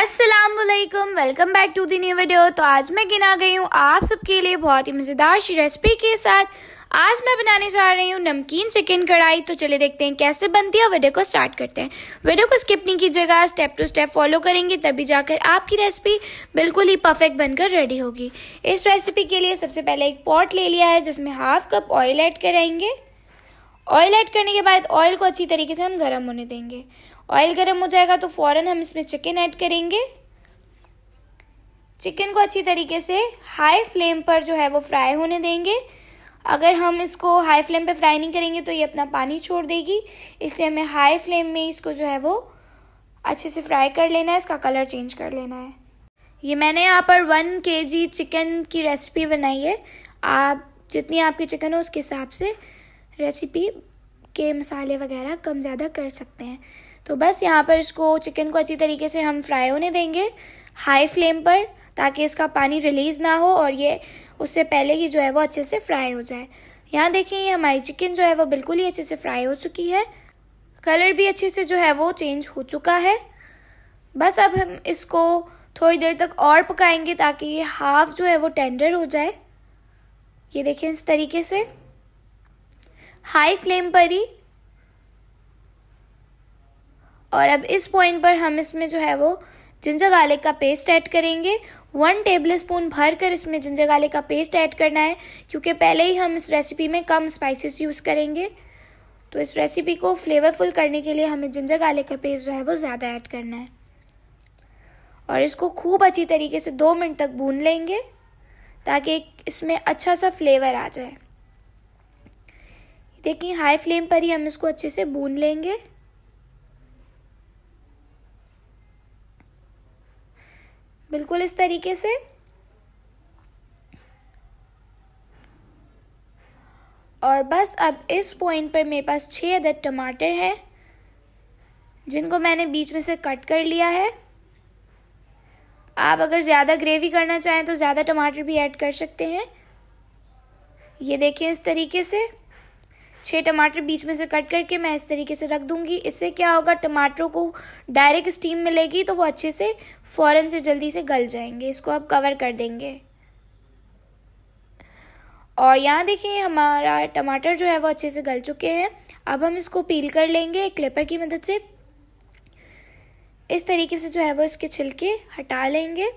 Aslam welcome back to the new video तो आज मैं गिना गई हूँ आप सबके लिए बहुत ही मज़ेदार सी रेसिपी के साथ आज मैं बनाने जा रही हूँ नमकीन चिकन कढ़ाई तो चलिए देखते हैं कैसे बनती है और वीडियो को स्टार्ट करते हैं वीडियो को स्किप नहीं कीजिएगा स्टेप टू स्टेप फॉलो करेंगे तभी जाकर आपकी रेसिपी बिल्कुल ही परफेक्ट बनकर रेडी होगी इस रेसिपी के लिए सबसे पहले एक पॉट ले लिया है जिसमें हाफ कप ऑयल ऐड कराएंगे ऑयल ऐड करने के बाद ऑयल को अच्छी तरीके से हम गर्म होने देंगे ऑयल गर्म हो जाएगा तो फ़ौरन हम इसमें चिकन ऐड करेंगे चिकन को अच्छी तरीके से हाई फ्लेम पर जो है वो फ्राई होने देंगे अगर हम इसको हाई फ्लेम पे फ्राई नहीं करेंगे तो ये अपना पानी छोड़ देगी इसलिए हमें हाई फ्लेम में इसको जो है वो अच्छे से फ्राई कर लेना है इसका कलर चेंज कर लेना है ये मैंने यहाँ पर वन के जी चिकन की रेसिपी बनाई है आप जितनी आपकी चिकन हो उसके हिसाब से रेसिपी के मसाले वगैरह कम ज़्यादा कर सकते हैं तो बस यहाँ पर इसको चिकन को अच्छी तरीके से हम फ्राई होने देंगे हाई फ्लेम पर ताकि इसका पानी रिलीज़ ना हो और ये उससे पहले ही जो है वो अच्छे से फ्राई हो जाए यहाँ देखिए ये हमारी चिकन जो है वो बिल्कुल ही अच्छे से फ्राई हो चुकी है कलर भी अच्छे से जो है वो चेंज हो चुका है बस अब हम इसको थोड़ी देर तक और पकाएंगे ताकि ये हाफ जो है वो टेंडर हो जाए ये देखें इस तरीके से हाई फ्लेम पर ही और अब इस पॉइंट पर हम इसमें जो है वो जिंजर गार्लिक का पेस्ट ऐड करेंगे वन टेबल स्पून भर कर इसमें जिंजर गार्लिक का पेस्ट ऐड करना है क्योंकि पहले ही हम इस रेसिपी में कम स्पाइसेस यूज़ करेंगे तो इस रेसिपी को फ्लेवरफुल करने के लिए हमें जिंजर गार्लिक का पेस्ट जो है वो ज़्यादा ऐड करना है और इसको खूब अच्छी तरीके से दो मिनट तक भून लेंगे ताकि इसमें अच्छा सा फ्लेवर आ जाए देखिए हाई फ्लेम पर ही हम इसको अच्छे से भून लेंगे बिल्कुल इस तरीके से और बस अब इस पॉइंट पर मेरे पास छः अदद टमाटर हैं जिनको मैंने बीच में से कट कर लिया है आप अगर ज़्यादा ग्रेवी करना चाहें तो ज़्यादा टमाटर भी ऐड कर सकते हैं ये देखिए इस तरीके से छः टमाटर बीच में से कट करके मैं इस तरीके से रख दूँगी इससे क्या होगा टमाटरों को डायरेक्ट स्टीम मिलेगी तो वो अच्छे से फ़ौरन से जल्दी से गल जाएंगे इसको आप कवर कर देंगे और यहाँ देखिए हमारा टमाटर जो है वो अच्छे से गल चुके हैं अब हम इसको पील कर लेंगे क्लिपर की मदद से इस तरीके से जो है वो इसके छिलके हटा लेंगे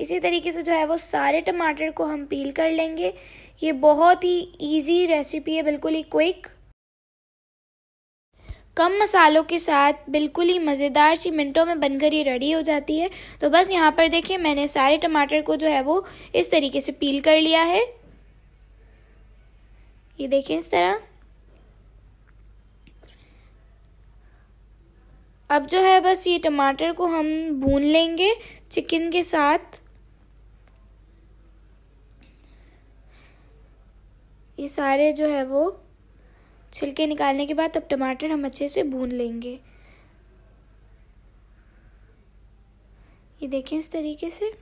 इसी तरीके से जो है वो सारे टमाटर को हम पील कर लेंगे ये बहुत ही इजी रेसिपी है बिल्कुल ही क्विक कम मसालों के साथ बिल्कुल ही मज़ेदार सी मिनटों में बनकर ये रेडी हो जाती है तो बस यहाँ पर देखिए मैंने सारे टमाटर को जो है वो इस तरीके से पील कर लिया है ये देखें इस तरह अब जो है बस ये टमाटर को हम भून लेंगे चिकन के साथ ये सारे जो है वो छिलके निकालने के बाद अब टमाटर हम अच्छे से भून लेंगे ये देखें इस तरीके से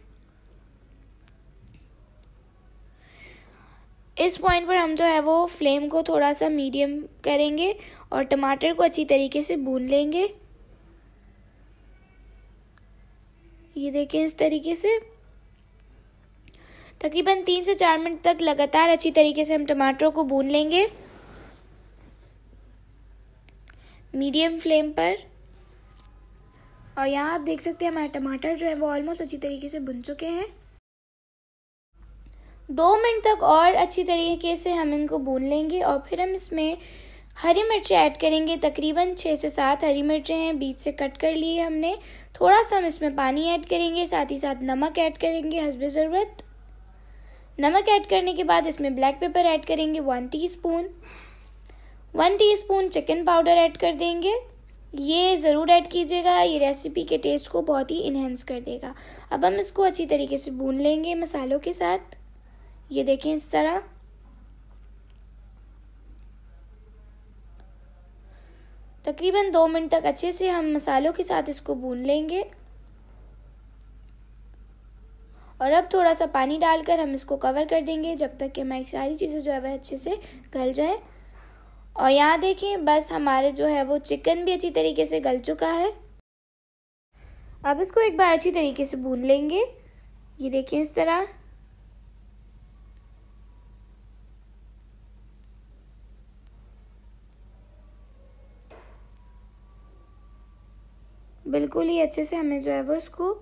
इस पॉइंट पर हम जो है वो फ्लेम को थोड़ा सा मीडियम करेंगे और टमाटर को अच्छी तरीके से भून लेंगे ये देखें इस तरीके से तकरीबन तीन से चार मिनट तक लगातार अच्छी तरीके से हम टमाटरों को भून लेंगे मीडियम फ्लेम पर और यहाँ आप देख सकते हैं हमारे टमाटर जो है वो ऑलमोस्ट अच्छी तरीके से भुन चुके हैं दो मिनट तक और अच्छी तरीके से हम इनको भून लेंगे और फिर हम इसमें हरी मिर्चें ऐड करेंगे तकरीबन छः से सात हरी मिर्चें हैं बीच से कट कर लिए हमने थोड़ा सा हम इसमें पानी ऐड करेंगे साथ ही साथ नमक ऐड करेंगे हसब ज़रूरत नमक ऐड करने के बाद इसमें ब्लैक पेपर ऐड करेंगे one teaspoon one teaspoon chicken powder add कर देंगे ये ज़रूर ऐड कीजिएगा ये रेसिपी के टेस्ट को बहुत ही इन्हेंस कर देगा अब हम इसको अच्छी तरीके से भून लेंगे मसालों के साथ ये देखें इस तरह तकरीबन दो मिनट तक अच्छे से हम मसालों के साथ इसको भून लेंगे और अब थोड़ा सा पानी डालकर हम इसको कवर कर देंगे जब तक कि हमारी सारी चीज़ें जो है वह अच्छे से गल जाए और यहाँ देखें बस हमारे जो है वो चिकन भी अच्छी तरीके से गल चुका है अब इसको एक बार अच्छी तरीके से भून लेंगे ये देखें इस तरह बिल्कुल ही अच्छे से हमें जो है वो इसको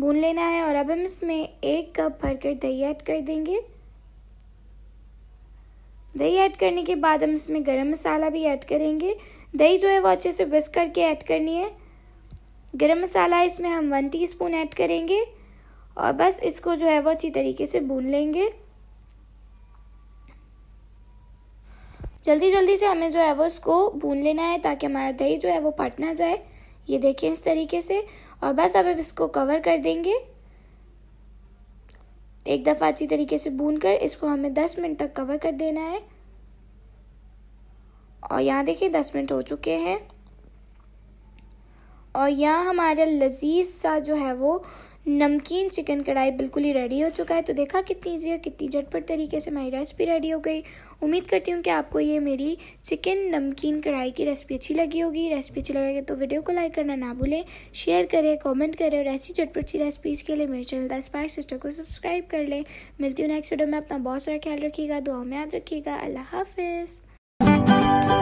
भून लेना है और अब हम इसमें एक कप भरकर दही ऐड कर देंगे दही ऐड करने के बाद हम इसमें गरम मसाला भी ऐड करेंगे दही जो है वो अच्छे से विस्क करके ऐड करनी है गरम मसाला इसमें हम वन टीस्पून ऐड करेंगे और बस इसको जो है वो अच्छी तरीके से भून लेंगे जल्दी जल्दी से हमें जो है वो इसको भून लेना है ताकि हमारा दही जो है वो फट ना जाए ये देखें इस तरीके से और बस अब हम इसको कवर कर देंगे एक दफ़ा अच्छी तरीके से भून कर इसको हमें 10 मिनट तक कवर कर देना है और यहाँ देखिए 10 मिनट हो चुके हैं और यहाँ हमारा लजीज सा जो है वो नमकीन चिकन कढ़ाई बिल्कुल ही रेडी हो चुका है तो देखा कितनी ईजी कितनी झटपट तरीके से मेरी रेसिपी रेडी हो गई उम्मीद करती हूँ कि आपको ये मेरी चिकन नमकीन कढ़ाई की रेसिपी अच्छी लगी होगी रेसिपी अच्छी लगेगी तो वीडियो को लाइक करना ना भूलें शेयर करें कमेंट करें और ऐसी झटपट सी रेसिपीज़ के लिए मेरे चैनल द स्पाइक सिस्टर को सब्सक्राइब कर लें मिलती हूँ नेक्स्ट वीडियो में अपना बहुत सारा ख्याल रखिएगा दुआ में याद रखिएगा अल्लाह हाफिज़